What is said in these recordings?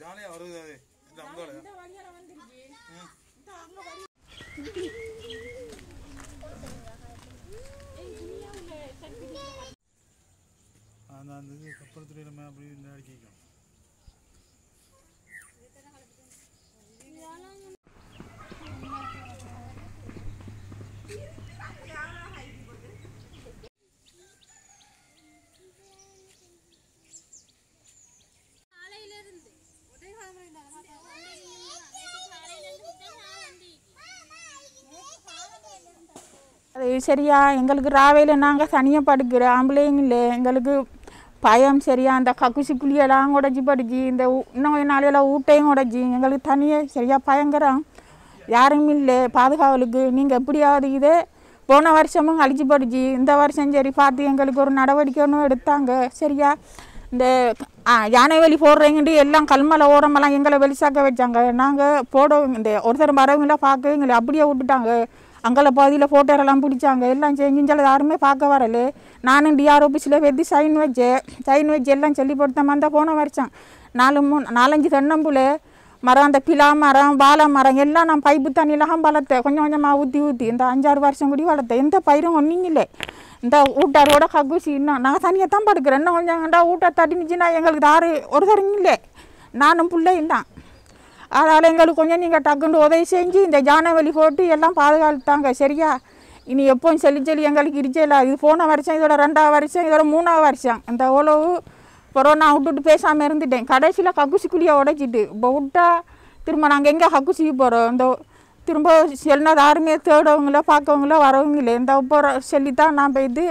ஜாலியா வருது அது இந்த அங்கால இந்த வழியால அந்த அந்த இது கப்பல் துறையில மேல அப்படியே இந்த அடிக்கணும் அது சரியா எங்களுக்கு ராவையில் நாங்கள் தனியாக படுக்கிறோம் ஆம்பளையும் இல்லை எங்களுக்கு பயம் சரியா அந்த கக்குசி குழியெல்லாம் உடஞ்சி படுச்சு இந்த இன்னும் நாளையில் ஊட்டையும் உடஞ்சி எங்களுக்கு தனியாக சரியா பயங்கரம் யாரும் இல்லை பாதுகாவலுக்கு நீங்கள் எப்படியாவது இதே போன வருஷமும் அழிச்சு படுச்சு இந்த வருஷம் சரி பார்த்து எங்களுக்கு ஒரு நடவடிக்கை ஒன்றும் எடுத்தாங்க சரியா இந்த யானை வழி போடுறீங்கன்ட்டு எல்லாம் கல்மலை ஓரமெல்லாம் எங்களை வெளிசாக்க வச்சாங்க நாங்கள் போட இந்த ஒருத்தர் வரவங்களாம் பார்க்க எங்களை அப்படியே விட்டுட்டாங்க அங்கே ஃபோட்டோ ஃபோட்டோரெல்லாம் பிடிச்சாங்க எல்லாம் செஞ்சால் யாருமே பார்க்க வரல நானும் டிஆர் ஆஃபீஸில் வெட்டி சைன் வச்சேன் சைன் வச்சு எல்லாம் சொல்லி போட்டோம் அந்த ஃபோனை வரைச்சேன் நாலு மூணு நாலஞ்சு தென்னம்புல மரம் அந்த பிலா மரம் வாழை மரம் எல்லாம் நான் பைப்பு தண்ணியெல்லாம் வளர்த்தேன் கொஞ்சம் கொஞ்சமாக ஊற்றி ஊற்றி இந்த அஞ்சாறு வருஷம் கூடி வளர்த்தேன் எந்த பயிரும் ஒன்றும் இல்லை இந்த ஊட்டாரோட கக்குசி இன்னும் நான் தனியாக தான் படுக்கிறேன் இன்னும் கொஞ்சம் கண்டா ஊட்டா தட்டினுச்சுன்னா எங்களுக்கு தாரு ஒரு தரங்க இல்லை நானும் பிள்ளையும் தான் அதனால் எங்களுக்கு கொஞ்சம் நீங்கள் டக்குன்னு உதவி செஞ்சு இந்த ஜானவெளி போட்டு எல்லாம் பாதுகாத்தாங்க சரியா இனி எப்போவும் சொல்லி சொல்லி எங்களுக்கு இருச்சல இது போன வருஷம் இதோட ரெண்டாவது வருஷம் இதோட மூணாவது வருஷம் இந்த உழவு அப்புறம் நான் விட்டுட்டு பேசாமல் இருந்துட்டேன் கடைசியில் குழியை உடைச்சிட்டு இப்போ விட்டா திரும்ப நாங்கள் எங்கே கக்குசிக்கு போகிறோம் இந்த திரும்ப செல்லாத யாருமே தேடவங்களோ பார்க்கவங்களோ வரவங்களே இந்த இப்போ சொல்லி தான் நான் போயிட்டு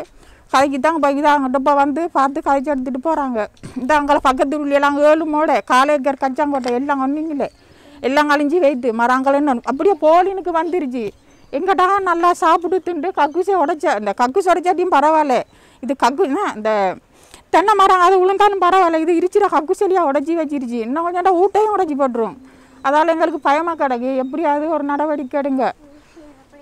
கதைக்கு தான் போய் அங்கிட்ட போய் வந்து பார்த்து கதைச்சு எடுத்துகிட்டு போகிறாங்க இந்த அங்கே பக்கத்து எல்லாம் ஏழு மோட காலேஜர் கஞ்சாங்கோட்டை எல்லாம் ஒன்றுங்களே எல்லாம் கழிஞ்சி வைத்து மரங்களைன்னு அப்படியே போலினுக்கு வந்துருச்சு எங்கடா நல்லா சாப்பிட்டு திண்டு கக்குசை உடைச்ச இந்த கக்குசை உடைச்சாட்டியும் பரவாயில்ல இது கக்கு இந்த தென்னை மரம் அது விழுந்தாலும் பரவாயில்ல இது இரிச்சிட கக்குசலியாக உடச்சி வச்சிருச்சு இன்னும் கொஞ்சம்டா ஊட்டையும் உடச்சி போட்டுரும் அதால் எங்களுக்கு பயமாக கிடக்கு எப்படியாவது ஒரு நடவடிக்கை எடுங்க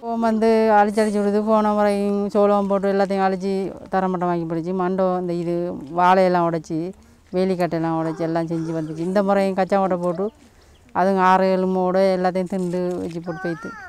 ஃபோம் வந்து அழிச்சு அழிச்சு விடுது போன முறையும் சோளம் போட்டு எல்லாத்தையும் அழிச்சு தரமட்டம் வாங்கி போடுச்சு மண்டோ இந்த இது வாழையெல்லாம் உடச்சி வேலிக்கட்டையெல்லாம் உடச்சி எல்லாம் செஞ்சு வந்துச்சு இந்த முறையும் கச்சா மட்டை போட்டு அதுங்க ஆறு ஏழு மூடு எல்லாத்தையும் திண்டு வச்சு போட்டு போய்த்து